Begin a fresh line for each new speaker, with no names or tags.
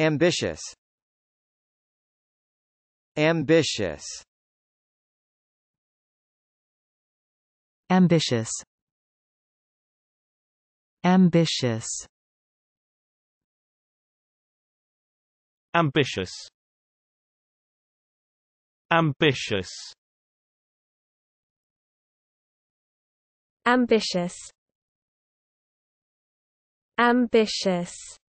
Ambitious Ambitious Ambitious Ambitious Ambitious Ambitious Ambitious Ambitious